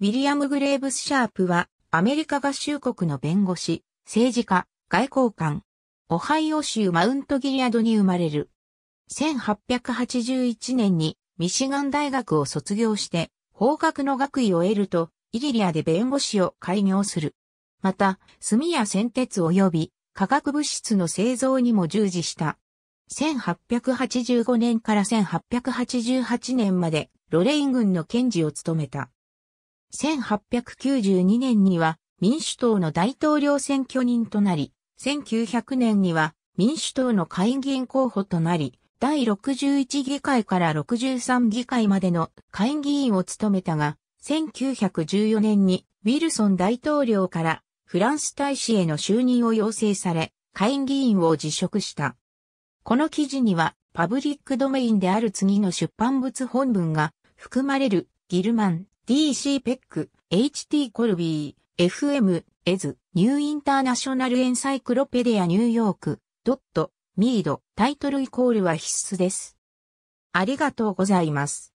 ウィリアム・グレーブス・シャープは、アメリカ合衆国の弁護士、政治家、外交官、オハイオ州マウントギリアドに生まれる。1881年にミシガン大学を卒業して、法学の学位を得ると、イリリアで弁護士を開業する。また、炭や先鉄及び化学物質の製造にも従事した。1885年から1888年までロレイン軍の検事を務めた。1892年には民主党の大統領選挙人となり、1900年には民主党の会議員候補となり、第61議会から63議会までの会議員を務めたが、1914年にウィルソン大統領からフランス大使への就任を要請され、会議員を辞職した。この記事にはパブリックドメインである次の出版物本文が含まれるギルマン DC ペック、HT コルビー、FM、エズ、ニューインターナショナルエンサイクロペディアニューヨーク、ドット、ミード、タイトルイコールは必須です。ありがとうございます。